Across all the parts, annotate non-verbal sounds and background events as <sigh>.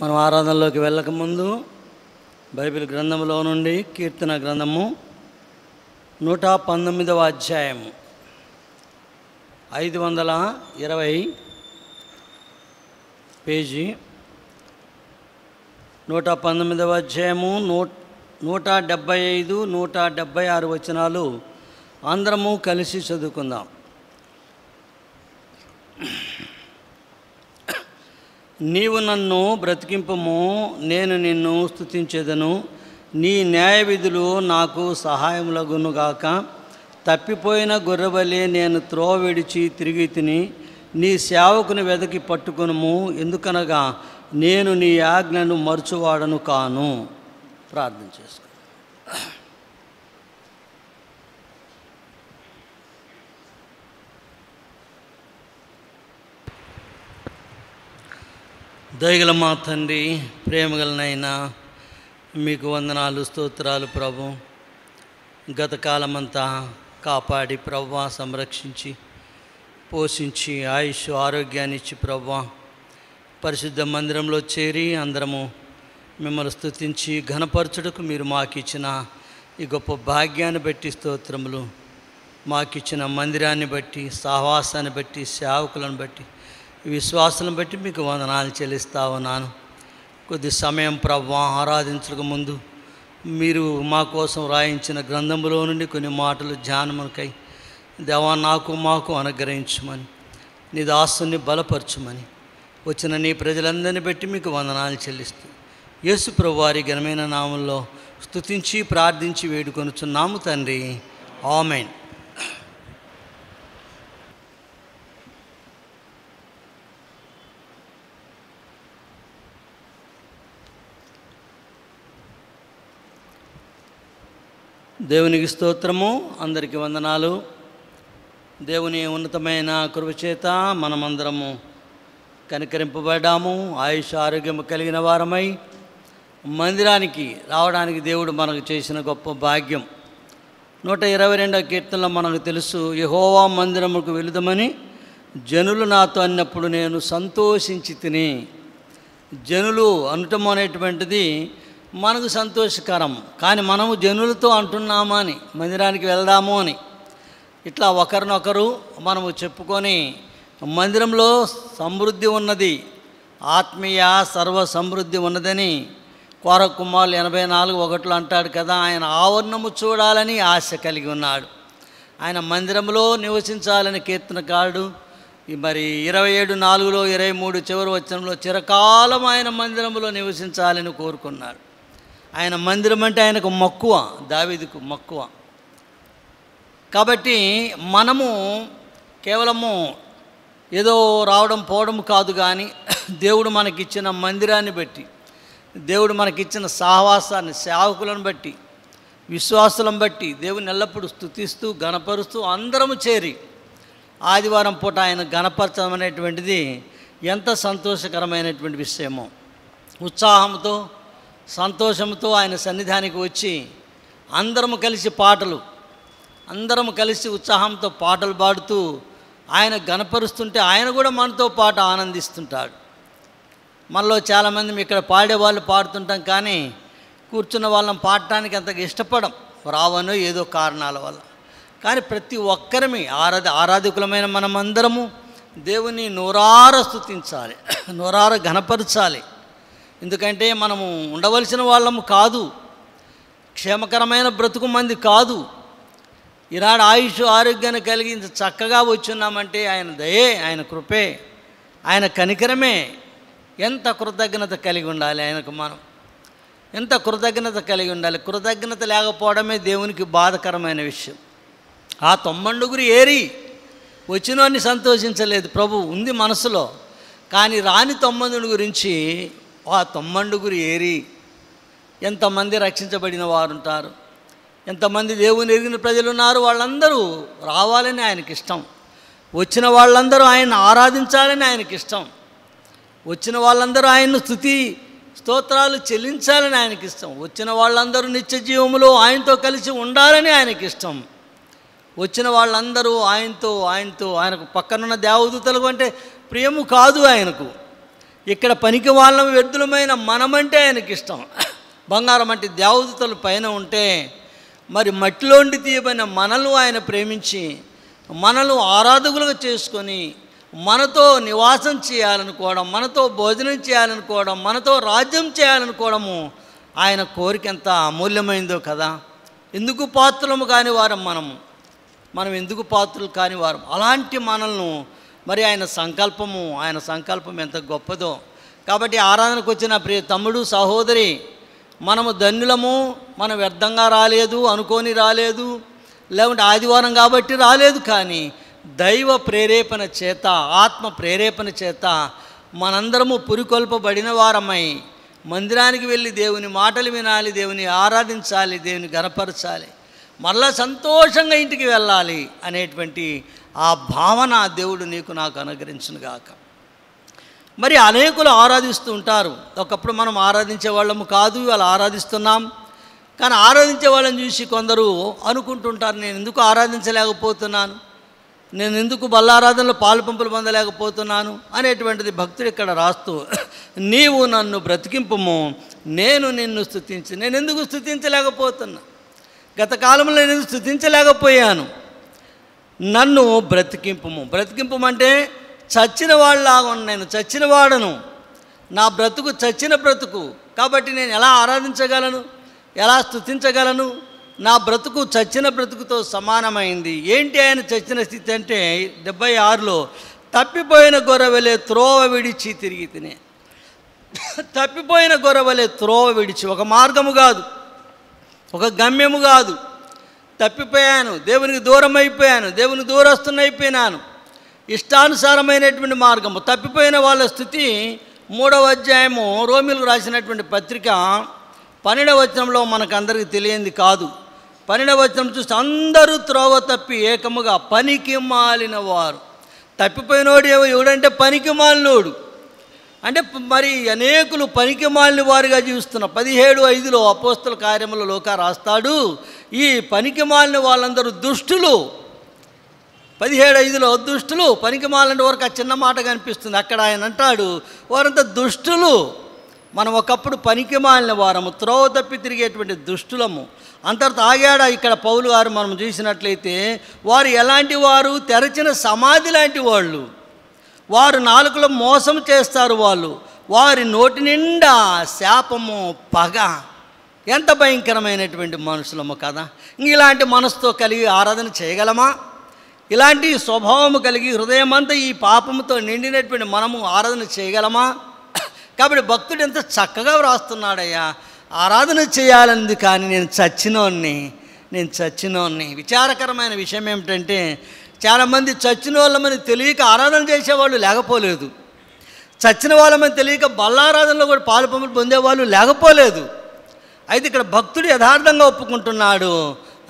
మనం ఆరాధనలోకి వెళ్ళకముందు బైబిల్ గ్రంథంలో నుండి కీర్తన గ్రంథము నూట పంతొమ్మిదవ అధ్యాయము ఐదు వందల ఇరవై పేజీ నూట పంతొమ్మిదవ అధ్యాయము నూ నూట డెబ్భై ఐదు నూట డెబ్భై ఆరు వచనాలు అందరము కలిసి చదువుకుందాం నీవు నన్ను బ్రతికింపము నేను నిన్ను స్థుతించేదను నీ న్యాయ విధులు నాకు సహాయములగునుగాక తప్పిపోయిన గొర్రెవలే నేను త్రోవ విడిచి తిరిగి తిని నీ సేవకుని వెదకి పట్టుకునుము ఎందుకనగా నేను నీ ఆజ్ఞను మరుచువాడను కాను ప్రార్థన చేసుకో దయగల మా తండ్రి ప్రేమగలనైనా మీకు వందనాలు స్తోత్రాలు ప్రభు గత కాలమంతా కాపాడి ప్రవ్వ సంరక్షించి పోషించి ఆయుష్ ఆరోగ్యాన్ని ఇచ్చి ప్రవ్వ పరిశుద్ధ మందిరంలో చేరి అందరము మిమ్మల్ని స్థుతించి ఘనపరచుటకు మీరు మాకిచ్చిన ఈ గొప్ప భాగ్యాన్ని బట్టి స్తోత్రములు మాకిచ్చిన మందిరాన్ని బట్టి సహవాసాన్ని బట్టి సేవకులను బట్టి విశ్వాసం బట్టి మీకు వందనాలు చెల్లిస్తా ఉన్నాను కొద్ది సమయం ప్రభు ఆరాధించక ముందు మీరు మా కోసం రాయించిన గ్రంథంలో నుండి కొన్ని మాటలు ధ్యానమునకై దేవా నాకు మాకు అనుగ్రహించమని నీ దాస్తుని బలపరచుమని వచ్చిన నీ ప్రజలందరినీ బట్టి మీకు వందనాలు చెల్లిస్తూ యేసు ప్రభువారి ఘనమైన నామంలో స్తుతించి ప్రార్థించి వేడుకొనుచున్నాము తండ్రి ఆమెన్ దేవునికి స్తోత్రము అందరికి వందనాలు దేవుని ఉన్నతమైన కృపచేత మనమందరము కనికరింపబడ్డాము ఆయుష ఆరోగ్యం కలిగిన వారమై మందిరానికి రావడానికి దేవుడు మనకు చేసిన గొప్ప భాగ్యం నూట ఇరవై రెండవ కీర్తనలో మనకు తెలుసు యహోవా మందిరముకు వెళుదమని జనులు నాతో అన్నప్పుడు నేను సంతోషించి తిని జనులు అనటం అనేటువంటిది మనకు సంతోషకరం కానీ మనము జనులతో అంటున్నామా అని మందిరానికి వెళ్దాము అని ఇట్లా ఒకరినొకరు మనము చెప్పుకొని మందిరంలో సమృద్ధి ఉన్నది ఆత్మీయ సర్వ సమృద్ధి ఉన్నదని కోర కుమారులు ఎనభై నాలుగు ఒకటిలో అంటాడు కదా ఆయన ఆవరణము చూడాలని ఆశ కలిగి ఉన్నాడు ఆయన మందిరంలో నివసించాలని కీర్తనకారుడు మరి ఇరవై ఏడు నాలుగులో ఇరవై మూడు చివరి వచనంలో చిరకాలం ఆయన మందిరంలో నివసించాలని కోరుకున్నాడు ఆయన మందిరం అంటే ఆయనకు మక్కువ దావిదికు మక్కువ కాబట్టి మనము కేవలము ఏదో రావడం పోవడం కాదు కానీ దేవుడు మనకిచ్చిన మందిరాన్ని బట్టి దేవుడు మనకిచ్చిన సహవాసాన్ని సేవకులను బట్టి విశ్వాసులను బట్టి దేవుని ఎల్లప్పుడూ స్థుతిస్తూ గణపరుస్తూ అందరము చేరి ఆదివారం పూట ఆయన గణపరచడం అనేటువంటిది ఎంత సంతోషకరమైనటువంటి విషయమో ఉత్సాహంతో సంతోషంతో ఆయన సన్నిధానికి వచ్చి అందరము కలిసి పాటలు అందరం కలిసి ఉత్సాహంతో పాటలు పాడుతూ ఆయన గనపరుస్తుంటే ఆయన కూడా మనతో పాటు ఆనందిస్తుంటాడు మనలో చాలామంది ఇక్కడ పాడేవాళ్ళు పాడుతుంటాం కానీ కూర్చున్న వాళ్ళం పాడటానికి అంతగా ఇష్టపడం రావనో ఏదో కారణాల వల్ల కానీ ప్రతి ఒక్కరిమి ఆరాధ ఆరాధకులమైన మనమందరము దేవుని నూరార స్థుతించాలి నూరార ఘనపరచాలి ఎందుకంటే మనము ఉండవలసిన వాళ్ళము కాదు క్షేమకరమైన బ్రతుకు మంది కాదు ఈనాడు ఆయుష్ ఆరోగ్యాన్ని ఇంత చక్కగా వచ్చున్నామంటే ఆయన దయే ఆయన కృపే ఆయన కనికరమే ఎంత కృతజ్ఞత కలిగి ఉండాలి ఆయనకు మనం ఎంత కృతజ్ఞత కలిగి ఉండాలి కృతజ్ఞత లేకపోవడమే దేవునికి బాధకరమైన విషయం ఆ తొమ్మండుగురు ఏరి వచ్చినోని సంతోషించలేదు ప్రభు ఉంది మనసులో కానీ రాని తొమ్మందుని గురించి ఆ తొమ్మండుగురు ఏరి ఎంతమంది రక్షించబడిన వారు ఉంటారు ఎంతమంది దేవుని ఎరిగిన ప్రజలు ఉన్నారు వాళ్ళందరూ రావాలని ఆయనకి ఇష్టం వచ్చిన వాళ్ళందరూ ఆయన ఆరాధించాలని ఆయనకి ఇష్టం వచ్చిన వాళ్ళందరూ ఆయన్ను స్థుతి స్తోత్రాలు చెల్లించాలని ఆయనకి ఇష్టం వచ్చిన వాళ్ళందరూ నిత్య జీవములో ఆయనతో కలిసి ఉండాలని ఆయనకి ఇష్టం వచ్చిన వాళ్ళందరూ ఆయనతో ఆయనతో ఆయనకు పక్కనున్న దేవదూతలు అంటే ప్రియము కాదు ఆయనకు ఇక్కడ పనికి వాళ్ళం వ్యర్థులమైన మనమంటే ఆయనకి ఇష్టం బంగారం అంటే దేవదతలు పైన ఉంటే మరి మట్టిలోండి తీయబడిన మనలు ఆయన ప్రేమించి మనలు ఆరాధకులుగా చేసుకొని మనతో నివాసం చేయాలనుకోవడం మనతో భోజనం చేయాలనుకోవడం మనతో రాజ్యం చేయాలనుకోవడము ఆయన కోరిక ఎంత అమూల్యమైందో కదా ఎందుకు పాత్రలము కాని వారం మనము మనం ఎందుకు పాత్రలు కాని వారం అలాంటి మనల్ని మరి ఆయన సంకల్పము ఆయన సంకల్పం ఎంత గొప్పదో కాబట్టి ఆరాధనకు వచ్చిన ప్రియ తమ్ముడు సహోదరి మనము ధన్యులము మనం వ్యర్థంగా రాలేదు అనుకోని రాలేదు లేకుంటే ఆదివారం కాబట్టి రాలేదు కానీ దైవ ప్రేరేపణ చేత ఆత్మ ప్రేరేపణ చేత మనందరము పురికొల్పబడిన వారమై మందిరానికి వెళ్ళి దేవుని మాటలు వినాలి దేవుని ఆరాధించాలి దేవుని గనపరచాలి మళ్ళా సంతోషంగా ఇంటికి వెళ్ళాలి అనేటువంటి ఆ భావన దేవుడు నీకు నాకు గాక మరి అనేకులు ఆరాధిస్తూ ఉంటారు ఒకప్పుడు మనం ఆరాధించే వాళ్ళము కాదు వాళ్ళు ఆరాధిస్తున్నాం కానీ ఆరాధించే వాళ్ళని చూసి కొందరు అనుకుంటుంటారు నేను ఎందుకు ఆరాధించలేకపోతున్నాను నేను ఎందుకు బల్లారాధనలో పాలుపంపులు పొందలేకపోతున్నాను అనేటువంటిది భక్తుడు ఇక్కడ రాస్తూ నీవు నన్ను బ్రతికింపము నేను నిన్ను స్థుతించి నేను ఎందుకు స్థుతించలేకపోతున్నా గత కాలంలో నేను స్థుతించలేకపోయాను నన్ను బ్రతికింపము బ్రతికింపము అంటే చచ్చిన వాళ్ళలాగా ఉన్నాను చచ్చిన వాడను నా బ్రతుకు చచ్చిన బ్రతుకు కాబట్టి నేను ఎలా ఆరాధించగలను ఎలా స్థుతించగలను నా బ్రతుకు చచ్చిన బ్రతుకుతో సమానమైంది ఏంటి ఆయన చచ్చిన స్థితి అంటే డెబ్బై ఆరులో తప్పిపోయిన గొర్రవలే త్రోవ విడిచి తిరిగి తినే తప్పిపోయిన గొర్రవలే త్రోవ విడిచి ఒక మార్గము కాదు ఒక గమ్యము కాదు తప్పిపోయాను దేవునికి దూరం అయిపోయాను దేవునికి దూరస్తున్న అయిపోయినాను ఇష్టానుసారమైనటువంటి మార్గము తప్పిపోయిన వాళ్ళ స్థితి మూడవ అధ్యాయము రోమిలు రాసినటువంటి పత్రిక పన్నెండవ వచనంలో మనకు అందరికీ తెలియంది కాదు పన్నెండవ వచనం చూస్తే అందరూ త్రోవ తప్పి ఏకముగా పనికి మాలిన వారు తప్పిపోయినోడు ఎవడంటే పనికి మాలినోడు అంటే మరి అనేకులు పనికిమాలిన వారుగా జీవిస్తున్న పదిహేడు ఐదులో అపోస్తుల కార్యముల లోక రాస్తాడు ఈ పనికిమాలిన వాళ్ళందరూ దుష్టులు పదిహేడు ఐదులో దుష్టులు మాలిన వరకు ఆ చిన్న మాట కనిపిస్తుంది అక్కడ ఆయన అంటాడు వారంతా దుష్టులు మనం ఒకప్పుడు పనికిమాలిన వారము త్రోవ తప్పి తిరిగేటువంటి దుష్టులము అంత తాగాడ ఇక్కడ పౌలు గారు మనం చూసినట్లయితే వారు ఎలాంటి వారు తెరచిన సమాధి లాంటి వాళ్ళు వారు నాలుకలో మోసం చేస్తారు వాళ్ళు వారి నోటి నిండా శాపము పగ ఎంత భయంకరమైనటువంటి మనుషులము కదా ఇలాంటి మనసుతో కలిగి ఆరాధన చేయగలమా ఇలాంటి స్వభావము కలిగి హృదయమంతా ఈ పాపముతో నిండినటువంటి మనము ఆరాధన చేయగలమా కాబట్టి భక్తుడు ఎంత చక్కగా వ్రాస్తున్నాడయ్యా ఆరాధన చేయాలంది కానీ నేను చచ్చినోన్ని నేను చచ్చినోన్ని విచారకరమైన విషయం ఏమిటంటే చాలామంది చచ్చిన వాళ్ళమని తెలియక ఆరాధన చేసేవాళ్ళు లేకపోలేదు చచ్చిన వాళ్ళమని తెలియక బల్లారాధనలో కూడా పాలు పంపులు పొందేవాళ్ళు లేకపోలేదు అయితే ఇక్కడ భక్తుడు యథార్థంగా ఒప్పుకుంటున్నాడు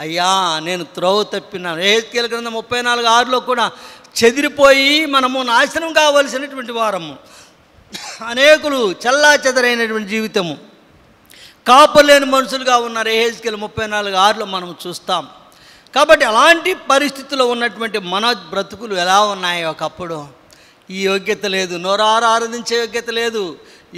అయ్యా నేను త్రోవ తప్పినాను ఏహెచ్కేల గ్రంథం ముప్పై నాలుగు ఆరులో కూడా చెదిరిపోయి మనము నాశనం కావలసినటువంటి వారము అనేకులు చల్లా చెదరైనటువంటి జీవితము కాపలేని మనుషులుగా ఉన్నారు ఏహెచ్కేల ముప్పై నాలుగు ఆరులో మనం చూస్తాం కాబట్టి అలాంటి పరిస్థితుల్లో ఉన్నటువంటి మన బ్రతుకులు ఎలా ఉన్నాయి ఒకప్పుడు ఈ యోగ్యత లేదు నోరారు ఆరాధించే యోగ్యత లేదు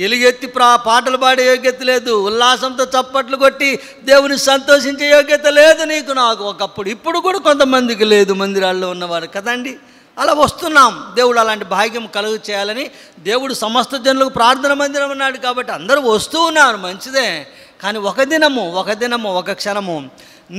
ఎలుగెత్తి ప్రా పాటలు పాడే యోగ్యత లేదు ఉల్లాసంతో చప్పట్లు కొట్టి దేవుని సంతోషించే యోగ్యత లేదు నీకు నాకు ఒకప్పుడు ఇప్పుడు కూడా కొంతమందికి లేదు మందిరాల్లో ఉన్నవారు కదండి అలా వస్తున్నాం దేవుడు అలాంటి భాగ్యం కలుగు చేయాలని దేవుడు సమస్త జనులకు ప్రార్థన మందిరం ఉన్నాడు కాబట్టి అందరూ వస్తూ ఉన్నారు మంచిదే కానీ ఒక దినము ఒక దినము ఒక క్షణము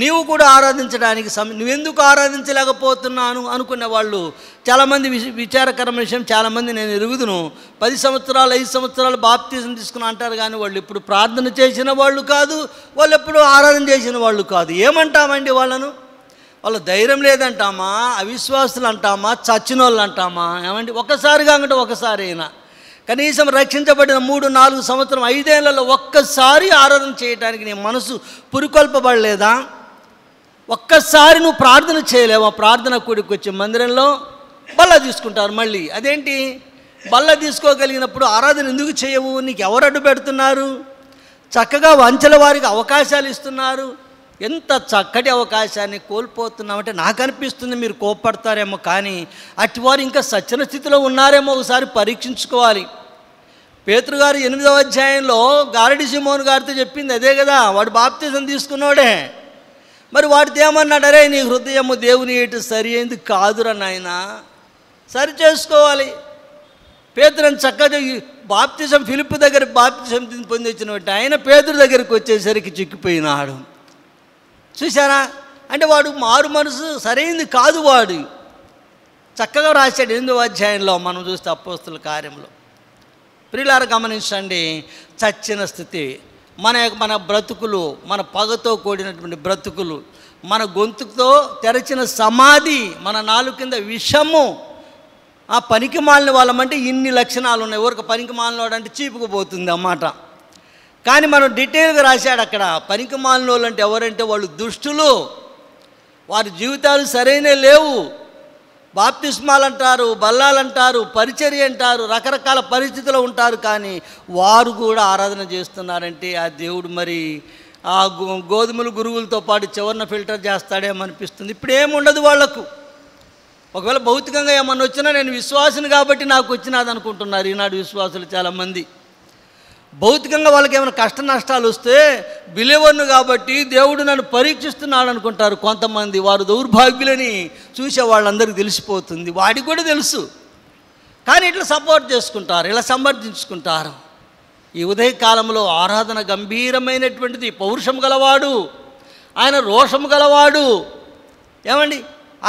నీవు కూడా ఆరాధించడానికి సమయం నువ్వెందుకు ఆరాధించలేకపోతున్నాను అనుకునే వాళ్ళు చాలామంది విచారకరమైన విషయం చాలామంది నేను ఎరుగుదును పది సంవత్సరాలు ఐదు సంవత్సరాలు బాప్తీసం తీసుకుని అంటారు కానీ వాళ్ళు ఇప్పుడు ప్రార్థన చేసిన వాళ్ళు కాదు వాళ్ళు ఎప్పుడు ఆరాధన చేసిన వాళ్ళు కాదు ఏమంటామండి వాళ్ళను వాళ్ళ ధైర్యం లేదంటామా అవిశ్వాసులు అంటామా చచ్చిన వాళ్ళు అంటామా ఏమండి ఒకసారిగా ఒకసారి అయినా కనీసం రక్షించబడిన మూడు నాలుగు సంవత్సరం ఐదేళ్లలో ఒక్కసారి ఆరాధన చేయడానికి నీ మనసు పురికొల్పబడలేదా ఒక్కసారి నువ్వు ప్రార్థన చేయలేవు ఆ ప్రార్థన కూడికి వచ్చే మందిరంలో బల్ల తీసుకుంటారు మళ్ళీ అదేంటి బల్ల తీసుకోగలిగినప్పుడు ఆరాధన ఎందుకు చేయవు నీకు ఎవరు అడ్డు పెడుతున్నారు చక్కగా వంచల వారికి అవకాశాలు ఇస్తున్నారు ఎంత చక్కటి అవకాశాన్ని కోల్పోతున్నామంటే నాకు అనిపిస్తుంది మీరు కోప్పడతారేమో కానీ అటువారు ఇంకా సచ్చిన స్థితిలో ఉన్నారేమో ఒకసారి పరీక్షించుకోవాలి పేతృగారు ఎనిమిదవ అధ్యాయంలో గారడి సిమోన్ గారితో చెప్పింది అదే కదా వాడు బాప్తీసం తీసుకున్నాడే మరి వాడితో ఏమన్నాడు అరే నీ హృదయము దేవుని ఏటు సరి అయింది కాదురా నాయన సరి చేసుకోవాలి పేతులను చక్కగా బాప్తిజం ఫిలిప్ దగ్గర బాప్తిజం పొంది వచ్చిన ఆయన పేదరు దగ్గరికి వచ్చేసరికి చిక్కిపోయినాడు చూశారా అంటే వాడు మారు మనసు సరైనది కాదు వాడు చక్కగా రాశాడు ఎనిమిదో అధ్యాయంలో మనం చూస్తే అపోస్తుల కార్యంలో ప్రియులారా గమనించండి చచ్చిన స్థితి మన మన బ్రతుకులు మన పగతో కూడినటువంటి బ్రతుకులు మన గొంతుతో తెరచిన సమాధి మన నాలుగు కింద విషము ఆ పనికి మాలిన వాళ్ళమంటే ఇన్ని లక్షణాలు ఉన్నాయి ఎవరికి పనికి అంటే చీపుకుపోతుంది అన్నమాట కానీ మనం డీటెయిల్గా రాశాడు అక్కడ పనికి మాలిన వాళ్ళు అంటే ఎవరంటే వాళ్ళు దుష్టులు వారి జీవితాలు సరైన లేవు బాప్తిస్మాలు అంటారు బల్లాలంటారు పరిచర్య అంటారు రకరకాల పరిస్థితులు ఉంటారు కానీ వారు కూడా ఆరాధన చేస్తున్నారంటే ఆ దేవుడు మరి ఆ గోధుమలు గురువులతో పాటు చివరిన ఫిల్టర్ చేస్తాడేమనిపిస్తుంది ఇప్పుడు ఏముండదు వాళ్లకు ఒకవేళ భౌతికంగా ఏమన్నా వచ్చినా నేను విశ్వాసిని కాబట్టి నాకు వచ్చినాదనుకుంటున్నారు అనుకుంటున్నారు ఈనాడు విశ్వాసులు చాలామంది భౌతికంగా వాళ్ళకి ఏమైనా కష్ట నష్టాలు వస్తే బిలేవర్ను కాబట్టి దేవుడు నన్ను పరీక్షిస్తున్నాడు అనుకుంటారు కొంతమంది వారు దౌర్భాగ్యులని చూసే వాళ్ళందరికీ తెలిసిపోతుంది వాడికి కూడా తెలుసు కానీ ఇట్లా సపోర్ట్ చేసుకుంటారు ఇలా సమర్థించుకుంటారు ఈ ఉదయకాలంలో ఆరాధన గంభీరమైనటువంటిది పౌరుషం గలవాడు ఆయన రోషం గలవాడు ఏమండి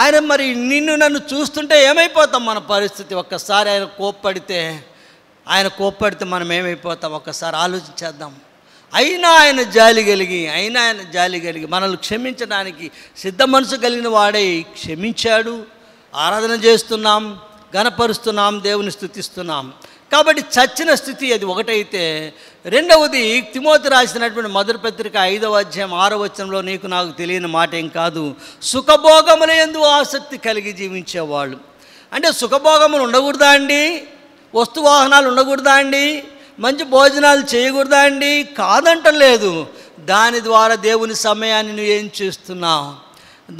ఆయన మరి నిన్ను నన్ను చూస్తుంటే ఏమైపోతాం మన పరిస్థితి ఒక్కసారి ఆయన కోప్పడితే ఆయన కోప్పడితే మనం ఏమైపోతాం ఒక్కసారి ఆలోచించేద్దాం అయినా ఆయన జాలి కలిగి అయినా ఆయన జాలి కలిగి మనల్ని క్షమించడానికి సిద్ధ మనసు కలిగిన వాడే క్షమించాడు ఆరాధన చేస్తున్నాం గనపరుస్తున్నాం దేవుని స్థుతిస్తున్నాం కాబట్టి చచ్చిన స్థితి అది ఒకటైతే రెండవది తిమోతి రాసినటువంటి మధుర పత్రిక ఐదవ అధ్యాయం ఆరో వచనంలో నీకు నాకు తెలియని మాట ఏం కాదు సుఖభోగములందు ఆసక్తి కలిగి జీవించేవాళ్ళు అంటే సుఖభోగములు ఉండకూడదా అండి వస్తు వాహనాలు ఉండకూడదా అండి మంచి భోజనాలు చేయకూడదా అండి లేదు దాని ద్వారా దేవుని సమయాన్ని నువ్వు ఏం చేస్తున్నావు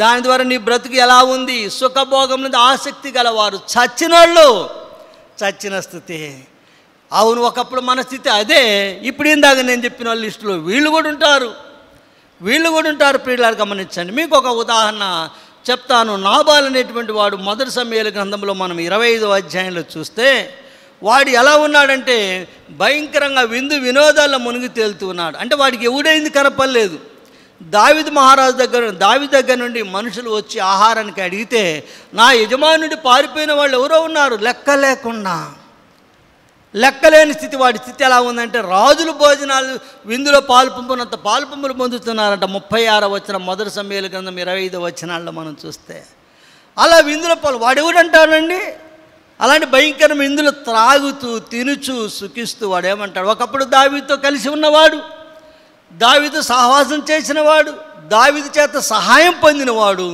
దాని ద్వారా నీ బ్రతుకు ఎలా ఉంది సుఖభోగం మీద ఆసక్తి గలవారు చచ్చినోళ్ళు చచ్చిన స్థితి అవును ఒకప్పుడు మన స్థితి అదే ఇప్పుడు ఇందాక నేను చెప్పిన వాళ్ళ లిస్టులో వీళ్ళు కూడా ఉంటారు వీళ్ళు కూడా ఉంటారు ప్రియులారు గమనించండి మీకు ఒక ఉదాహరణ చెప్తాను నాబాల్ అనేటువంటి వాడు మొదటి సమయాల గ్రంథంలో మనం ఇరవై ఐదో అధ్యాయంలో చూస్తే వాడు ఎలా ఉన్నాడంటే భయంకరంగా విందు వినోదాల్లో మునిగి తేలుతున్నాడు అంటే వాడికి ఎవడైంది కనపడలేదు దావిద మహారాజు దగ్గర దావి దగ్గర నుండి మనుషులు వచ్చి ఆహారానికి అడిగితే నా యజమానుడి పారిపోయిన వాళ్ళు ఎవరో ఉన్నారు లెక్క లేకుండా లెక్కలేని స్థితి వాడి స్థితి ఎలా ఉందంటే రాజుల భోజనాలు విందులో పాలు పంపునంత పాలు పంపులు పొందుతున్నారంట ముప్పై ఆరో వచ్చిన మొదటి సమయాల కింద ఇరవై ఐదు వచ్చినాల్లో మనం చూస్తే అలా విందులో పాలు వాడెవడంటాడండి అలాంటి భయంకరం ఇందులో త్రాగుతూ తినుచు సుఖిస్తూ వాడు ఏమంటాడు ఒకప్పుడు దావితో కలిసి ఉన్నవాడు దావితో సహవాసం చేసినవాడు దావిది చేత సహాయం పొందినవాడు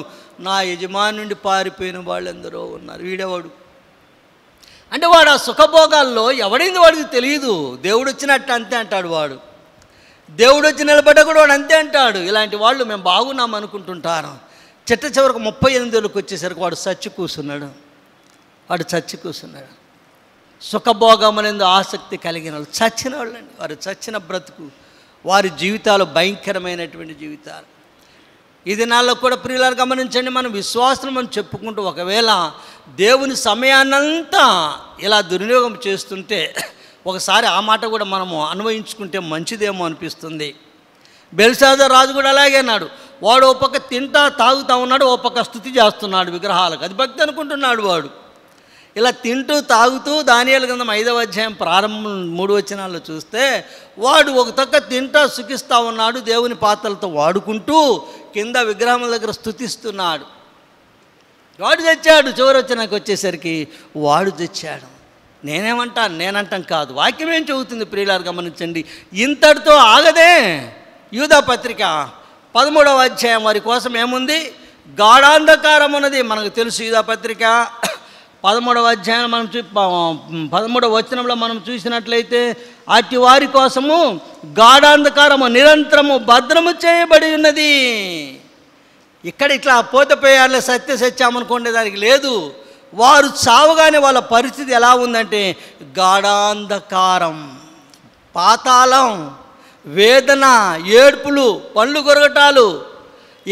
నా యజమాని నుండి పారిపోయిన ఎందరో ఉన్నారు వీడేవాడు అంటే వాడు ఆ సుఖభోగాల్లో ఎవడైంది వాడికి తెలియదు దేవుడు వచ్చినట్టు అంతే అంటాడు వాడు దేవుడు వచ్చి నిలబడ్డ కూడా వాడు అంతే అంటాడు ఇలాంటి వాళ్ళు మేము బాగున్నాం అనుకుంటుంటారు చిట్ట చివరకు ముప్పై ఎనిమిదిలోకి వచ్చేసరికి వాడు సచ్చి కూర్చున్నాడు వాడు చచ్చి కూర్చున్నాడు సుఖభోగములందు ఆసక్తి కలిగిన వాళ్ళు చచ్చిన వాళ్ళండి వారు చచ్చిన బ్రతుకు వారి జీవితాలు భయంకరమైనటువంటి జీవితాలు ఈ దినాల్లో కూడా ప్రియులను గమనించండి మనం విశ్వాసం మనం చెప్పుకుంటూ ఒకవేళ దేవుని సమయాన్నంతా ఇలా దుర్వినియోగం చేస్తుంటే ఒకసారి ఆ మాట కూడా మనము అన్వయించుకుంటే మంచిదేమో అనిపిస్తుంది బెల్సాద రాజు కూడా అలాగే అన్నాడు వాడు ఒక పక్క తింటా తాగుతా ఉన్నాడు ఓ పక్క స్థుతి చేస్తున్నాడు విగ్రహాలకు అది భక్తి అనుకుంటున్నాడు వాడు ఇలా తింటూ తాగుతూ దానియాల గ్రంథం ఐదవ అధ్యాయం ప్రారంభం మూడు వచనాల్లో చూస్తే వాడు ఒక తక్క తింటా సుఖిస్తూ ఉన్నాడు దేవుని పాత్రలతో వాడుకుంటూ కింద విగ్రహం దగ్గర స్థుతిస్తున్నాడు వాడు తెచ్చాడు చివరి వచ్చినాక వచ్చేసరికి వాడు తెచ్చాడు నేనేమంటాను నేనంటాం కాదు వాక్యం ఏం చెబుతుంది ప్రియులారు గమనించండి ఇంతటితో ఆగదే యూదా పత్రిక పదమూడవ అధ్యాయం వారి కోసం ఏముంది గాఢాంధకారం ఉన్నది మనకు తెలుసు యూదా పత్రిక పదమూడవ అధ్యాయం మనం చూ పదమూడవ వచనంలో మనం చూసినట్లయితే అట్టి వారి కోసము గాఢాంధకారము నిరంతరము భద్రము చేయబడి ఉన్నది ఇక్కడ ఇట్లా పోతపోయారులే సత్య సత్యామనుకునే దానికి లేదు వారు చావుగానే వాళ్ళ పరిస్థితి ఎలా ఉందంటే గాఢాంధకారం పాతాళం వేదన ఏడ్పులు పళ్ళు గొరగటాలు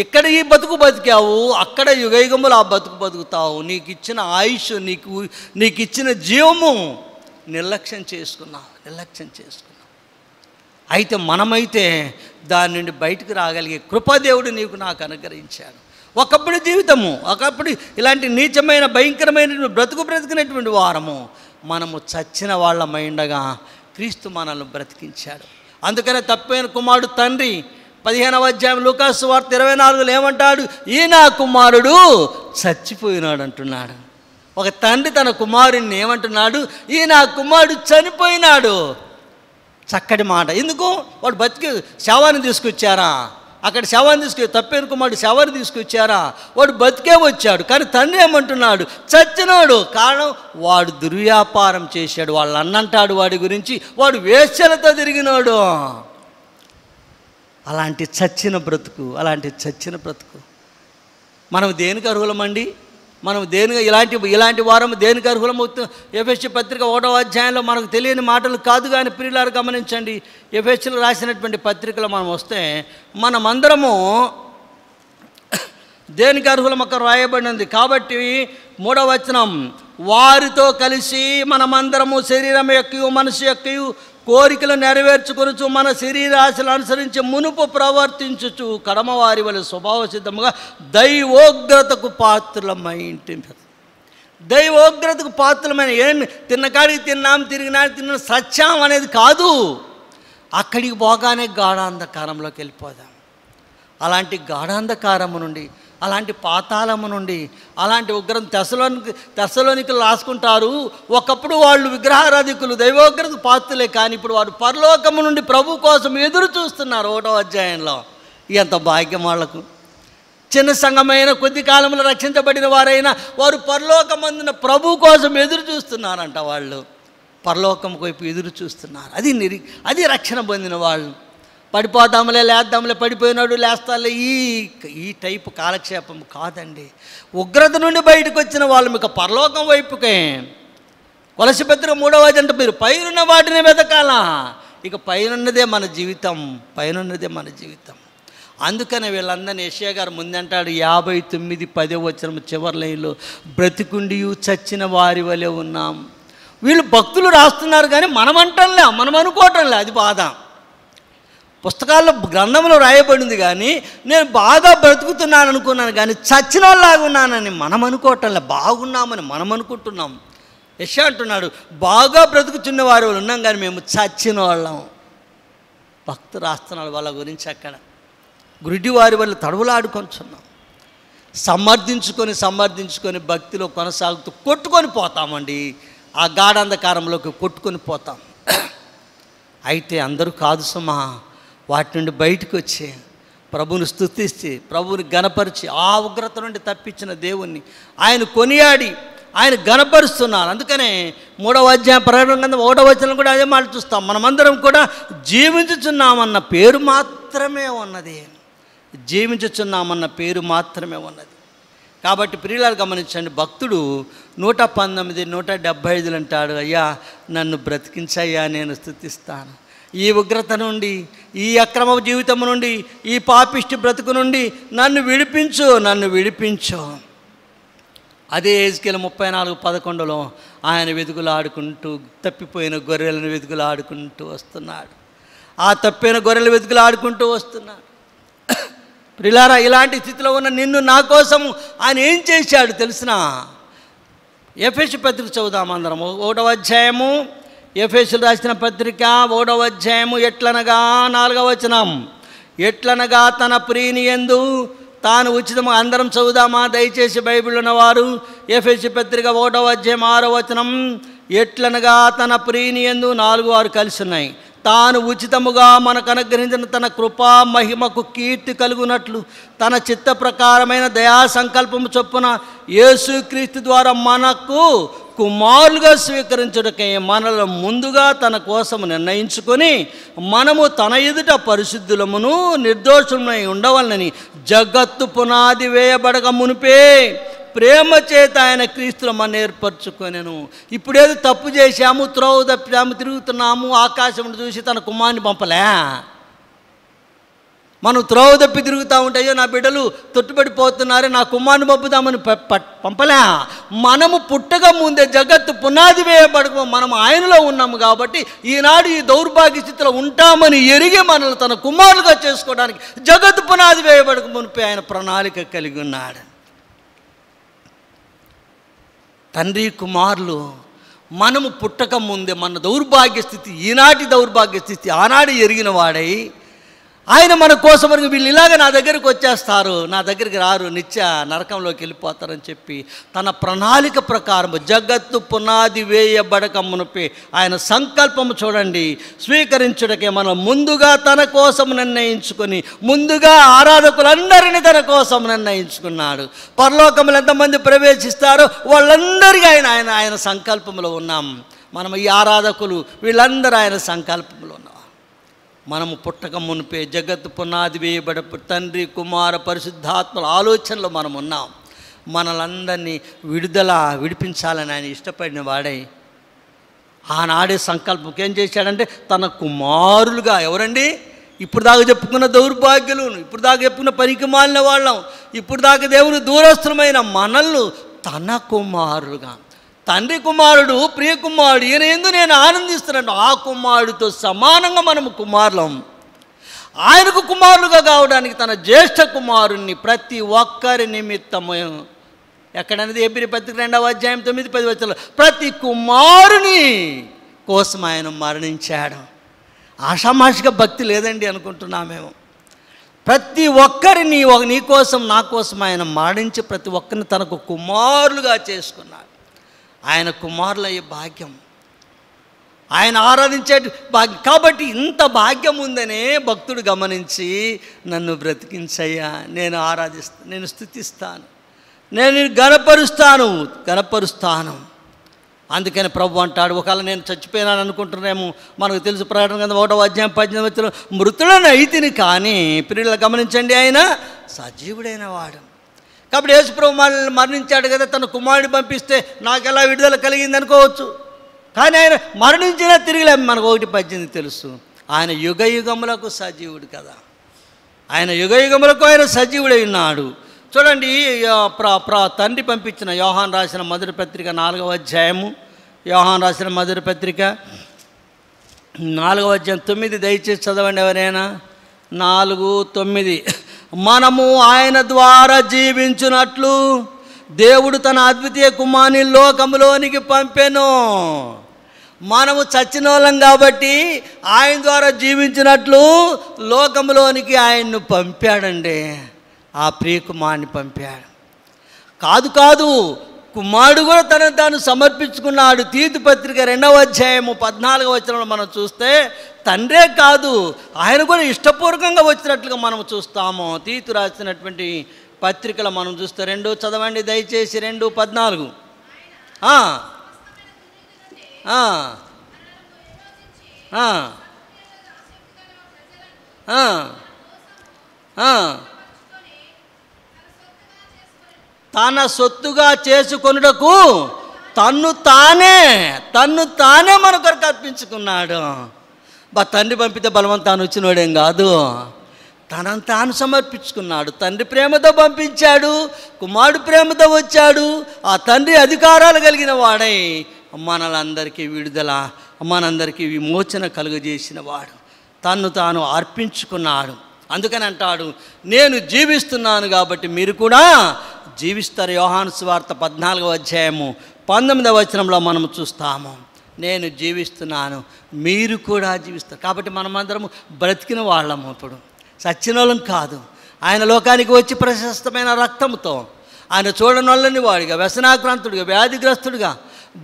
ఇక్కడ ఈ బతుకు బతికావు అక్కడ యుగయుగములు ఆ బతుకు బతుకుతావు నీకు ఇచ్చిన ఆయుష్ నీకు నీకు ఇచ్చిన జీవము నిర్లక్ష్యం చేసుకున్నావు నిర్లక్ష్యం చేసుకున్నావు అయితే మనమైతే దాని నుండి బయటకు రాగలిగే కృపాదేవుడు నీకు నాకు అనుగ్రహించాడు ఒకప్పుడు జీవితము ఒకప్పుడు ఇలాంటి నీచమైన భయంకరమైనటువంటి బ్రతుకు బ్రతికినటువంటి వారము మనము చచ్చిన మైండగా క్రీస్తు మనల్ని బ్రతికించాడు అందుకనే తప్పైన కుమారుడు తండ్రి పదిహేనవ అధ్యాయం లూకాసు వార్త ఇరవై నాలుగులో ఏమంటాడు ఈయన కుమారుడు చచ్చిపోయినాడు అంటున్నాడు ఒక తండ్రి తన కుమారుణ్ణి ఏమంటున్నాడు ఈయన కుమారుడు చనిపోయినాడు చక్కటి మాట ఎందుకు వాడు బతికి శవాన్ని తీసుకొచ్చారా అక్కడ శవాన్ని తీసుకు తప్పేన కుమారుడు శవాన్ని తీసుకొచ్చారా వాడు బతికే వచ్చాడు కానీ తండ్రి ఏమంటున్నాడు చచ్చినాడు కారణం వాడు దుర్వ్యాపారం చేశాడు వాళ్ళు అన్నంటాడు వాడి గురించి వాడు వేశ్యలతో తిరిగినాడు అలాంటి చచ్చిన బ్రతుకు అలాంటి చచ్చిన బ్రతుకు మనం దేనికి అర్హులమండి మనం దేనిగా ఇలాంటి ఇలాంటి వారం దేనికి అర్హులమవుతూ ఎఫ్ఎస్సీ పత్రిక ఒకటో అధ్యాయంలో మనకు తెలియని మాటలు కాదు కానీ పిల్లలు గమనించండి ఎఫ్ఎస్సీలో రాసినటువంటి పత్రికలు మనం వస్తే మనమందరము దేనికి ఒక రాయబడింది కాబట్టి మూడవచనం వారితో కలిసి మనమందరము శరీరం యొక్క మనసు యొక్క కోరికలు నెరవేర్చుకొనుచు మన శరీరాశలు అనుసరించి మునుపు ప్రవర్తించుచు కడమవారి వల్ల స్వభావ సిద్ధముగా దైవోగ్రతకు పాత్రలమై ఇంటింది దైవోగ్రతకు పాత్రమైన ఏమి తిన్నకాడికి తిన్నాం తిరిగినాడు తిన్న సత్యం అనేది కాదు అక్కడికి పోగానే గాఢాంధకారంలోకి వెళ్ళిపోదాం అలాంటి గాఢాంధకారము నుండి అలాంటి పాతాళము నుండి అలాంటి ఉగ్రం తెసలోనికి తెసలోనికి రాసుకుంటారు ఒకప్పుడు వాళ్ళు విగ్రహారాధికులు దైవోగ్రత పాత్రలే కానీ ఇప్పుడు వారు పరలోకము నుండి ప్రభు కోసం ఎదురు చూస్తున్నారు ఒకటో అధ్యాయంలో ఎంత భాగ్యం వాళ్లకు చిన్న సంఘమైన కొద్ది కాలంలో రక్షించబడిన వారైనా వారు అందిన ప్రభు కోసం ఎదురు చూస్తున్నారంట వాళ్ళు పరలోకం వైపు ఎదురు చూస్తున్నారు అది నిరి అది రక్షణ పొందిన వాళ్ళు పడిపోదాంలే లేద్దాంలే పడిపోయినాడు లేస్తాలే ఈ ఈ టైపు కాలక్షేపం కాదండి ఉగ్రత నుండి బయటకు వచ్చిన వాళ్ళు మీకు పరలోకం వైపుకే కొలసి పత్రిక మూడవ అజంట మీరు పైరున్న వాటిని వెతకాల ఇక పైనున్నదే మన జీవితం పైనున్నదే మన జీవితం అందుకనే వీళ్ళందరినీ యశ్యా గారు ముందంటాడు యాభై తొమ్మిది పదే వచ్చిన లైన్లు బ్రతికుండి చచ్చిన వారి వలె ఉన్నాం వీళ్ళు భక్తులు రాస్తున్నారు కానీ మనం మనం అనుకోవటంలే అది బాధ పుస్తకాల్లో గ్రంథంలో రాయబడింది కానీ నేను బాగా బ్రతుకుతున్నాను అనుకున్నాను కానీ చచ్చిన ఉన్నానని మనం లే బాగున్నామని మనం అనుకుంటున్నాం యశ అంటున్నాడు బాగా బ్రతుకుతున్న వారు ఉన్నాం కానీ మేము చచ్చిన వాళ్ళం భక్తులు రాస్తున్నాడు వాళ్ళ గురించి అక్కడ గురుడి వారి వల్ల తడువులాడుకొంచున్నాం సమర్థించుకొని సమర్థించుకొని భక్తిలో కొనసాగుతూ కొట్టుకొని పోతామండి ఆ గాఢంధకారంలోకి కొట్టుకొని పోతాం <clears throat> అయితే అందరూ కాదు సుమా వాటి నుండి బయటకు వచ్చి ప్రభుని స్థుతిస్తే ప్రభుని గనపరిచి ఆ ఉగ్రత నుండి తప్పించిన దేవుణ్ణి ఆయన కొనియాడి ఆయన గనపరుస్తున్నారు అందుకనే మూడవ అధ్యాయం ప్రకటన కింద ఒకటో వచనం కూడా అదే మాట చూస్తాం మనమందరం కూడా జీవించుచున్నామన్న పేరు మాత్రమే ఉన్నది జీవించుచున్నామన్న పేరు మాత్రమే ఉన్నది కాబట్టి ప్రియులాలు గమనించండి భక్తుడు నూట పంతొమ్మిది నూట డెబ్భై ఐదులు అంటాడు అయ్యా నన్ను బ్రతికించయ్యా నేను స్థుతిస్తాను ఈ ఉగ్రత నుండి ఈ అక్రమ జీవితం నుండి ఈ పాపిష్టి బ్రతుకు నుండి నన్ను విడిపించు నన్ను విడిపించు అదే ఏజ్కెల్ ముప్పై నాలుగు పదకొండులో ఆయన వెతుకులాడుకుంటూ తప్పిపోయిన గొర్రెలను వెతుకులాడుకుంటూ వస్తున్నాడు ఆ తప్పిన గొర్రెలు వెతుకులాడుకుంటూ వస్తున్నాడు ప్రిలారా ఇలాంటి స్థితిలో ఉన్న నిన్ను నా కోసం ఆయన ఏం చేశాడు తెలిసిన ఎఫ్ఎస్ పత్రిక చదువుదాం అందరం ఒకటవ అధ్యాయము ఎఫ్ఎస్లు రాసిన పత్రిక ఓడవ అధ్యాయము ఎట్లనగా నాలుగవ వచనం ఎట్లనగా తన ప్రియుని ఎందు తాను ఉచితము అందరం చదువుదామా దయచేసి బైబిల్ ఉన్నవారు ఎఫ్ఎస్సి పత్రిక ఓటవ అధ్యాయం ఆరో వచనం ఎట్లనగా తన ప్రియుని ఎందు నాలుగు వారు కలిసి ఉన్నాయి తాను ఉచితముగా మనకు అనుగ్రహించిన తన కృపా మహిమకు కీర్తి కలుగునట్లు తన చిత్త ప్రకారమైన దయా సంకల్పము చొప్పున యేసుక్రీస్తు ద్వారా మనకు కుమారులుగా స్వీకరించుటకై మనల ముందుగా తన కోసం నిర్ణయించుకొని మనము తన ఎదుట పరిశుద్ధులమును నిర్దోషమునై ఉండవలనని జగత్తు పునాది వేయబడక మునిపే ప్రేమ చేత ఆయన క్రీస్తులు మన ఏర్పరచుకొనను ఇప్పుడేదో తప్పు చేశాము త్రోవ తప్పిదాము తిరుగుతున్నాము ఆకాశం చూసి తన కుమారుని పంపలే మనం త్రోవ తప్పి తిరుగుతూ ఉంటాయో నా బిడ్డలు తొట్టుపడిపోతున్నారే నా కుమారుని పంపుదామని పంపలే మనము పుట్టక ముందే జగత్తు పునాది వేయబడక మనం ఆయనలో ఉన్నాము కాబట్టి ఈనాడు ఈ దౌర్భాగ్య స్థితిలో ఉంటామని ఎరిగి మనల్ని తన కుమారులుగా చేసుకోవడానికి జగత్తు పునాది వేయబడక మునిపి ఆయన ప్రణాళిక కలిగి ఉన్నాడు తండ్రి కుమారులు మనము పుట్టక ముందే మన దౌర్భాగ్య స్థితి ఈనాటి దౌర్భాగ్య స్థితి ఆనాడు ఎరిగిన వాడై ఆయన మన కోసం వీళ్ళు ఇలాగ నా దగ్గరికి వచ్చేస్తారు నా దగ్గరికి రారు నిత్య నరకంలోకి వెళ్ళిపోతారని చెప్పి తన ప్రణాళిక ప్రకారం జగత్తు పునాది వేయబడక మునిపి ఆయన సంకల్పం చూడండి స్వీకరించడకే మనం ముందుగా తన కోసం నిర్ణయించుకొని ముందుగా ఆరాధకులందరినీ తన కోసం నిర్ణయించుకున్నాడు పరలోకంలో ఎంతమంది ప్రవేశిస్తారో వాళ్ళందరికీ ఆయన ఆయన ఆయన సంకల్పంలో ఉన్నాం మనం ఈ ఆరాధకులు వీళ్ళందరూ ఆయన సంకల్పంలో ఉన్నాం మనము పుట్టక మునిపే జగత్ పునాది వేయబడ తండ్రి కుమార పరిశుద్ధాత్మల ఆలోచనలో మనం ఉన్నాం మనలందరినీ విడుదల విడిపించాలని ఆయన ఇష్టపడిన వాడై ఆనాడే సంకల్పం ఏం చేశాడంటే తన కుమారులుగా ఎవరండి ఇప్పుడు దాకా చెప్పుకున్న దౌర్భాగ్యులు ఇప్పుడు దాకా చెప్పుకున్న పనికి మాలిన వాళ్ళం ఇప్పుడు దాకా దేవుని దూరస్థులమైన మనల్ని తన కుమారులుగా తండ్రి కుమారుడు ప్రియకుమారుడు ఈయన ఎందు నేను ఆనందిస్తున్నాను ఆ కుమారుడితో సమానంగా మనము కుమారులం ఆయనకు కుమారులుగా కావడానికి తన జ్యేష్ఠ కుమారుణ్ణి ప్రతి ఒక్కరి నిమిత్తము ఎక్కడనేది ఏపీ పత్రిక రెండవ అధ్యాయం తొమ్మిది పది వచ్చలు ప్రతి కుమారుని కోసం ఆయన మరణించాడు ఆషామాషిక భక్తి లేదండి అనుకుంటున్నా మేము ప్రతి ఒక్కరిని నీ కోసం నా కోసం ఆయన మరణించి ప్రతి ఒక్కరిని తనకు కుమారులుగా చేసుకున్నాడు ఆయన కుమారులయ్యే భాగ్యం ఆయన ఆరాధించే భాగ్యం కాబట్టి ఇంత భాగ్యం ఉందనే భక్తుడు గమనించి నన్ను బ్రతికించయ్యా నేను ఆరాధిస్తాను నేను స్థుతిస్తాను నేను గనపరుస్తాను గనపరుస్తాను అందుకని ప్రభు అంటాడు ఒకవేళ నేను చచ్చిపోయినాను అనుకుంటున్నామో మనకు తెలుసు ప్రకటన కింద ఒకటో అధ్యాయం పద్దెనిమిది మృతులను అయితిని కానీ పిల్లలు గమనించండి ఆయన సజీవుడైన వాడు కాబట్టి యేసుప్రభు మరణించాడు కదా తన కుమారుడిని పంపిస్తే నాకు ఎలా విడుదల కలిగింది అనుకోవచ్చు కానీ ఆయన మరణించినా తిరిగిలే మనకు ఒకటి పద్దెనిమిది తెలుసు ఆయన యుగ యుగములకు సజీవుడు కదా ఆయన యుగ యుగములకు ఆయన సజీవుడై ఉన్నాడు చూడండి తండ్రి పంపించిన యోహాన్ రాసిన మధుర పత్రిక నాలుగవ అధ్యాయము యోహాన్ రాసిన మధుర పత్రిక నాలుగవ అధ్యాయం తొమ్మిది దయచేసి చదవండి ఎవరైనా నాలుగు తొమ్మిది మనము ఆయన ద్వారా జీవించినట్లు దేవుడు తన అద్వితీయ కుమారుని లోకంలోనికి పంపెను మనము చచ్చిన వాళ్ళం కాబట్టి ఆయన ద్వారా జీవించినట్లు లోకంలోనికి ఆయన్ను పంపాడండి ఆ ప్రియకుమార్ని పంపాడు కాదు కాదు కుమారుడు కూడా తనను తాను సమర్పించుకున్నాడు తీతి పత్రిక రెండవ అధ్యాయము పద్నాలుగవ వచ్చిన మనం చూస్తే తండ్రే కాదు ఆయన కూడా ఇష్టపూర్వకంగా వచ్చినట్లుగా మనం చూస్తాము తీతు రాసినటువంటి పత్రికలు మనం చూస్తే రెండు చదవండి దయచేసి రెండు పద్నాలుగు ఆ తన సొత్తుగా చేసుకొనుటకు తన్ను తానే తన్ను తానే మన కొరకు అర్పించుకున్నాడు బా తండ్రి పంపితే బలవంతాను వచ్చినోడేం కాదు తనంత తాను సమర్పించుకున్నాడు తండ్రి ప్రేమతో పంపించాడు కుమారుడు ప్రేమతో వచ్చాడు ఆ తండ్రి అధికారాలు కలిగిన వాడై మనలందరికీ విడుదల మనందరికీ విమోచన కలుగజేసిన వాడు తన్ను తాను అర్పించుకున్నాడు అందుకని అంటాడు నేను జీవిస్తున్నాను కాబట్టి మీరు కూడా జీవిస్తారు యోహాను స్వార్త పద్నాలుగవ అధ్యాయము పంతొమ్మిదవ వచనంలో మనం చూస్తాము నేను జీవిస్తున్నాను మీరు కూడా జీవిస్తారు కాబట్టి మనమందరం బ్రతికిన వాళ్ళము ఇప్పుడు సత్యనోళం కాదు ఆయన లోకానికి వచ్చి ప్రశస్తమైన రక్తంతో ఆయన చూడనొల్లని వాడిగా వ్యసనాక్రాంతుడిగా వ్యాధిగ్రస్తుడిగా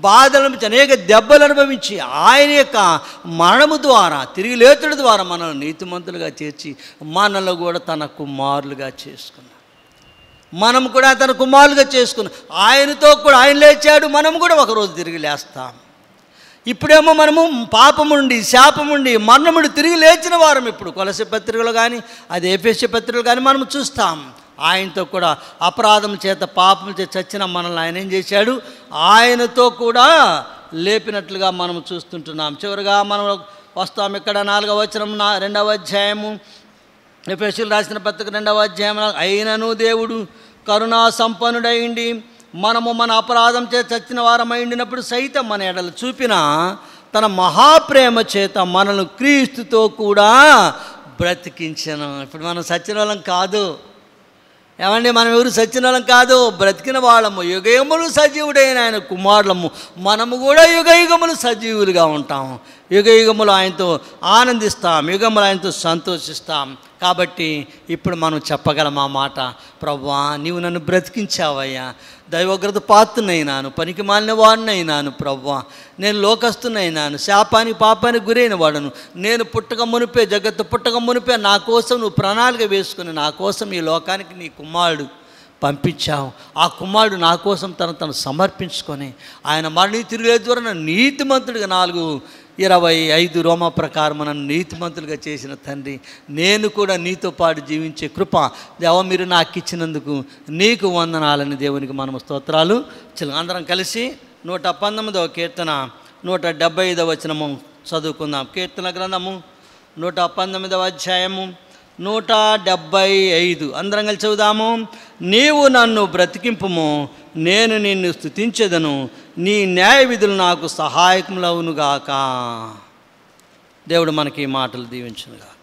బాధలను అనేక దెబ్బలు అనుభవించి ఆయన యొక్క మరణము ద్వారా తిరిగి లేతుడి ద్వారా మనల్ని నీతిమంతులుగా చేర్చి మనల్ని కూడా తన కుమారులుగా చేసుకున్నాడు మనం కూడా తన కుమారులుగా చేసుకున్నాం ఆయనతో కూడా ఆయన లేచాడు మనం కూడా ఒకరోజు తిరిగి లేస్తాం ఇప్పుడేమో మనము పాపముండి శాపముండి మరణముడు తిరిగి లేచిన వారం ఇప్పుడు కొలసి పత్రికలు కానీ అది ఏపీసీ పత్రికలు కానీ మనం చూస్తాం ఆయనతో కూడా అపరాధం చేత పాపం చేత చచ్చిన మనల్ని ఆయన ఏం చేశాడు ఆయనతో కూడా లేపినట్లుగా మనం చూస్తుంటున్నాం చివరిగా మనం వస్తాం ఇక్కడ నాలుగవ వచనం నా రెండవ అధ్యాయము ఎఫ్ఎస్యులు రాసిన పత్రిక రెండవ అధ్యాయం అయినను దేవుడు కరుణా సంపన్నుడైండి మనము మన అపరాధం చేత చచ్చిన వారమైండినప్పుడు సైతం మన ఎడలు చూపిన తన మహాప్రేమ చేత మనను క్రీస్తుతో కూడా బ్రతికించను ఇప్పుడు మనం సచ్చిన వాళ్ళం కాదు ఏమండి మనం ఎవరు సచ్చిన వాళ్ళం కాదు బ్రతికిన వాళ్ళము యుగయుములు సజీవుడైన ఆయన కుమారులము మనము కూడా యుగయుగములు సజీవులుగా ఉంటాము యుగయుగములు ఆయనతో ఆనందిస్తాం యుగములు ఆయనతో సంతోషిస్తాం కాబట్టి ఇప్పుడు మనం చెప్పగలం ఆ మాట ప్రవ్వా నీవు నన్ను బ్రతికించావయ్యా దైవగ్రత పాత్రనైనాను పనికి మాలిన వాడినైనాను ప్రవ్వా నేను లోకస్తునైనాను శాపానికి పాపానికి గురైన వాడను నేను పుట్టక మునిపే జగత్తు పుట్టక మునిపే నా కోసం నువ్వు ప్రణాళిక వేసుకుని నా కోసం ఈ లోకానికి నీ కుమారుడు పంపించావు ఆ కుమారుడు నా కోసం తను తను సమర్పించుకొని ఆయన మరణి తిరిగే ద్వారా మంత్రుడిగా నాలుగు ఇరవై ఐదు రోమ ప్రకారం మనం నీతిమంతులుగా చేసిన తండ్రి నేను కూడా నీతో పాటు జీవించే కృప దేవ మీరు నాకు ఇచ్చినందుకు నీకు వందనాలని దేవునికి మనం స్తోత్రాలు అందరం కలిసి నూట పంతొమ్మిదవ కీర్తన నూట డెబ్బై ఐదవ వచనము చదువుకుందాం కీర్తన గ్రంథము నూట పంతొమ్మిదవ అధ్యాయము నూట డెబ్బై ఐదు అందరం కలిసి చదువుదాము నీవు నన్ను బ్రతికింపుము నేను నిన్ను స్థుతించదను నీ న్యాయ విధులు నాకు సహాయకములవునుగాక దేవుడు మనకి ఈ మాటలు దీవించనుగా